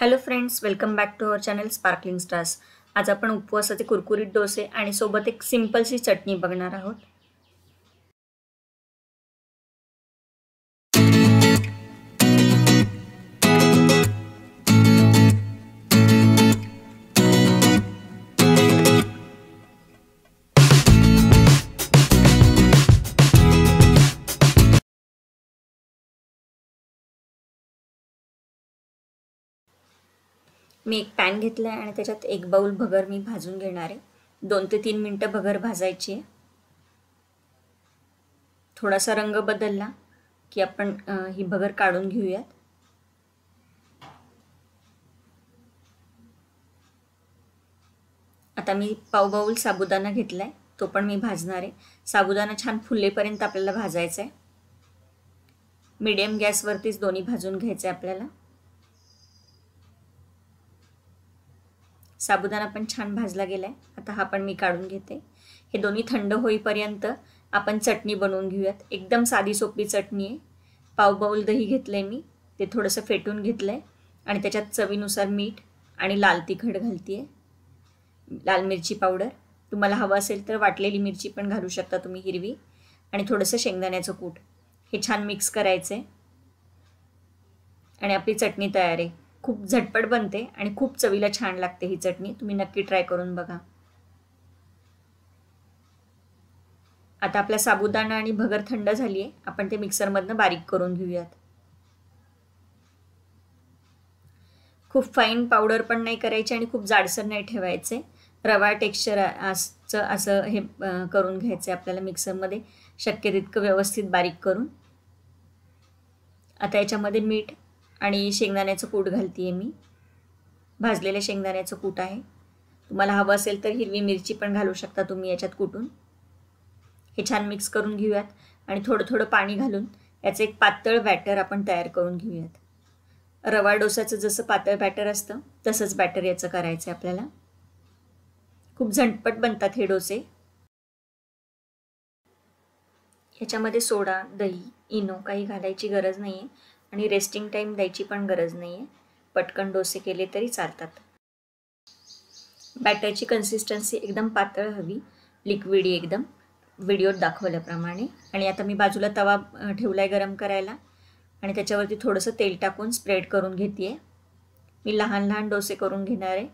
hello friends welcome back to our channel sparkling stars आज आपण उपवासाचे कुरकुरीत डोसे आणि सोबत एक सिंपलशी चटणी बघणार आहोत मी एक पॅन घेतला आहे आणि त्याच्यात एक बाऊल भगर मी भाजून घेणार आहे दोन ते तीन मिनटं भगर भाजायची आहे थोडासा रंग बदलला की आपण ही भगर काढून घेऊयात आता मी पावबाऊल साबुदाणा घेतला आहे तो पण मी भाजणार आहे साबुदाणा छान फुलेपर्यंत आपल्याला भाजायचा आहे मीडियम गॅसवरतीच दोन्ही भाजून घ्यायचं आहे आपल्याला साबुदाणा पण छान भाजला गेला आहे आता हा पण मी काढून घेते हे दोन्ही थंड होईपर्यंत आपण चटणी बनवून घेऊयात एकदम साधी सोपी चटणी आहे पावबाऊल दही घेतलं आहे मी ते थोडंसं फेटून घेतलं आहे आणि त्याच्यात चवीनुसार मीठ आणि लाल तिखट घालती आहे लाल मिरची पावडर तुम्हाला हवं असेल तर वाटलेली मिरची पण घालू शकता तुम्ही हिरवी आणि थोडंसं शेंगदाण्याचं कूट हे छान मिक्स करायचं आहे आणि आपली चटणी तयार आहे खूप झटपट बनते आणि खूप चवीला छान लागते ही चटणी तुम्ही नक्की ट्राय करून बघा आता आपला साबुदाणा आणि भगर थंड झाली आहे आपण ते मिक्सरमधनं बारीक करून घेऊयात खूप फाईन पावडर पण नाही करायची आणि खूप जाडसर नाही ठेवायचे रवा टेक्स्चर असं असं हे करून घ्यायचं आहे आपल्याला मिक्सरमध्ये शक्य तितकं व्यवस्थित बारीक करून आता याच्यामध्ये मीठ आणि शेंगदाण्याचं कूट घालते आहे मी भाजलेलं शेंगदाण्याचं कूट आहे तुम्हाला हवं असेल तर हिरवी मिरची पण घालू शकता तुम्ही याच्यात कुटून हे छान मिक्स करून घेऊयात आणि थोडं थोडं पाणी घालून याचं एक पातळ बॅटर आपण तयार करून घेऊयात रवा डोसाचं जसं पातळ बॅटर असतं तसंच बॅटर याचं करायचं आहे आपल्याला खूप झटपट बनतात हे डोसे याच्यामध्ये सोडा दही इनो काही घालायची गरज नाही आहे आणि रेस्टिंग टाईम द्यायची पण गरज नाही आहे पटकन डोसे केले तरी चालतात बॅटरची कन्सिस्टन्सी एकदम पातळ हवी लिक्विडी एकदम व्हिडिओत दाखवल्याप्रमाणे आणि आता मी बाजूला तवा ठेवला आहे गरम करायला आणि त्याच्यावरती थोडंसं तेल टाकून स्प्रेड करून घेते आहे मी लहान लहान डोसे करून घेणार आहे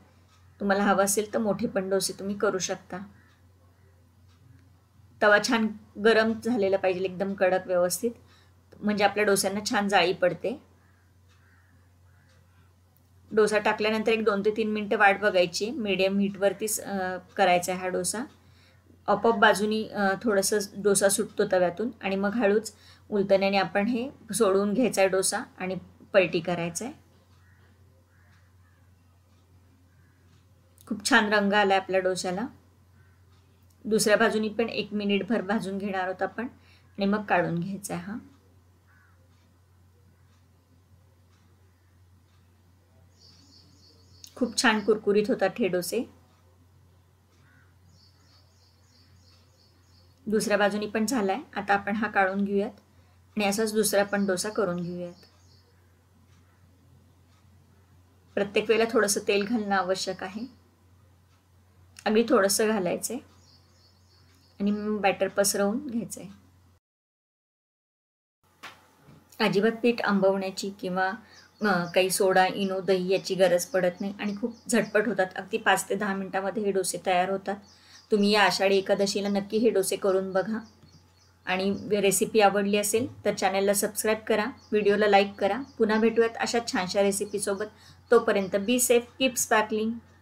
तुम्हाला हवं असेल तर मोठे पण डोसे तुम्ही करू शकता तवा छान गरम झालेला पाहिजे एकदम कडक व्यवस्थित म्हणजे आपल्या डोस्यांना छान जाळी पडते डोसा टाकल्यानंतर एक दोन ते तीन मिनटं वाट बघायची मीडियम हीटवरतीच करायचा आहे हा डोसा आपोआप बाजूनी थोडंसं डोसा सुटतो तव्यातून आणि मग हळूच उलतण्याने आपण हे सोडवून घ्यायचा आहे डोसा आणि पलटी करायचा आहे खूप छान रंग आला आहे आपल्या डोशाला दुसऱ्या बाजूनी पण एक मिनिटभर भाजून घेणार आहोत आपण आणि मग काढून घ्यायचा आहे हा खूप छान कुरकुरीत होतात ठेडोसे डोसे दुसऱ्या बाजूनी पण झालाय आता आपण हा काढून घेऊयात आणि असाच दुसरा पण डोसा करून घेऊयात प्रत्येक वेळेला थोडंसं तेल घालणं आवश्यक आहे अगदी थोडंसं घालायचं आहे आणि बॅटर पसरवून घ्यायचं आहे अजिबात पीठ आंबवण्याची किंवा काही सोडा इनो दही याची गरज पडत नाही आणि खूप झटपट होतात अगदी पाच ते दहा मिनटामध्ये हे डोसे तयार होतात तुम्ही या आषाढी एकादशीला नक्की हे डोसे करून बघा आणि रेसिपी आवडली असेल तर चॅनलला सबस्क्राईब करा व्हिडिओला लाईक करा पुन्हा भेटूयात अशा छानशा रेसिपीसोबत तोपर्यंत बी सेफ कीप स्पार्कलिंग